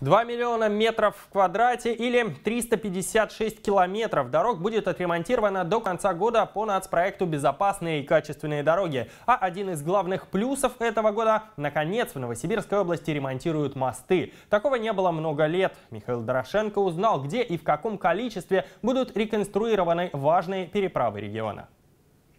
2 миллиона метров в квадрате или 356 километров дорог будет отремонтировано до конца года по нацпроекту «Безопасные и качественные дороги». А один из главных плюсов этого года – наконец в Новосибирской области ремонтируют мосты. Такого не было много лет. Михаил Дорошенко узнал, где и в каком количестве будут реконструированы важные переправы региона.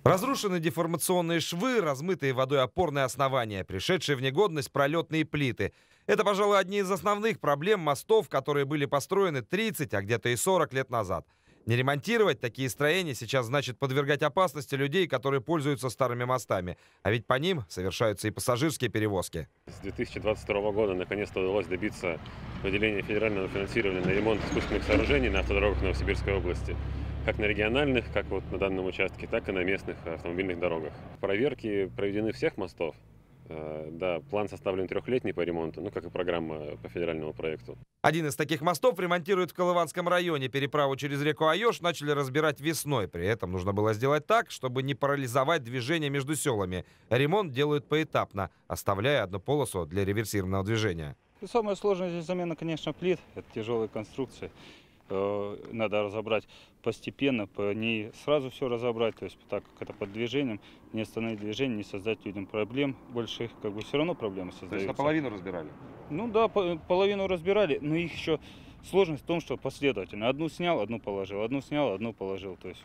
Разрушены деформационные швы, размытые водой опорные основания, пришедшие в негодность пролетные плиты. Это, пожалуй, одни из основных проблем мостов, которые были построены 30, а где-то и 40 лет назад. Не ремонтировать такие строения сейчас значит подвергать опасности людей, которые пользуются старыми мостами. А ведь по ним совершаются и пассажирские перевозки. С 2022 года наконец-то удалось добиться выделения федерального финансирования на ремонт искусственных сооружений на автодорогах Новосибирской области как на региональных, как вот на данном участке, так и на местных автомобильных дорогах. Проверки проведены всех мостов. Э, да, план составлен трехлетний по ремонту, ну как и программа по федеральному проекту. Один из таких мостов ремонтируют в Колыванском районе. Переправу через реку Айош начали разбирать весной. При этом нужно было сделать так, чтобы не парализовать движение между селами. Ремонт делают поэтапно, оставляя одну полосу для реверсированного движения. И ну, самое сложное здесь замена, конечно, плит. Это тяжелые конструкции. Э, надо разобрать постепенно, не сразу все разобрать, то есть так как это под движением, не остановить движение, не создать людям проблем больших, как бы все равно проблемы создаются. То есть наполовину разбирали? Ну да, э, половину разбирали, но их еще Сложность в том, что последовательно. Одну снял, одну положил, одну снял, одну положил. То есть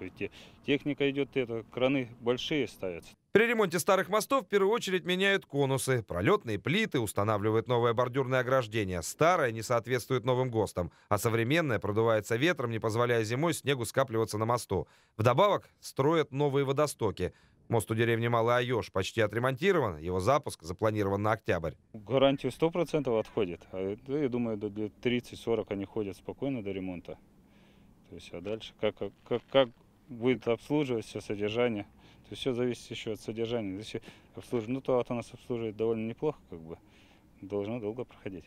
техника идет, это краны большие ставятся. При ремонте старых мостов в первую очередь меняют конусы, пролетные плиты, устанавливают новое бордюрное ограждение. Старое не соответствует новым ГОСТам, а современное продувается ветром, не позволяя зимой снегу скапливаться на мосту. Вдобавок строят новые водостоки – Мост у деревни Малый Айош почти отремонтирован, его запуск запланирован на октябрь. Гарантию 100% отходит. А я думаю, до 30-40 они ходят спокойно до ремонта. То есть, а дальше как, а, как, как будет обслуживать все содержание. То есть все зависит еще от содержания. Если обслуживание, ну то от нас обслуживает довольно неплохо, как бы. Должно долго проходить.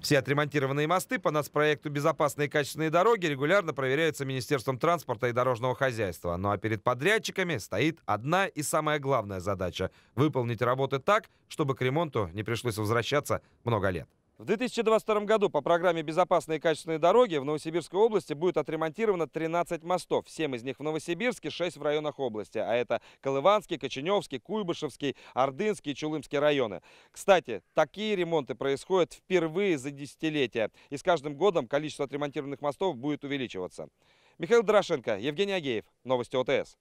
Все отремонтированные мосты по нас проекту «Безопасные качественные дороги» регулярно проверяются Министерством транспорта и дорожного хозяйства. Ну а перед подрядчиками стоит одна и самая главная задача – выполнить работы так, чтобы к ремонту не пришлось возвращаться много лет. В 2022 году по программе «Безопасные и качественные дороги» в Новосибирской области будет отремонтировано 13 мостов. 7 из них в Новосибирске, 6 в районах области. А это Колыванский, Коченевский, Куйбышевский, Ордынский и Чулымский районы. Кстати, такие ремонты происходят впервые за десятилетия. И с каждым годом количество отремонтированных мостов будет увеличиваться. Михаил Дорошенко, Евгений Агеев. Новости ОТС.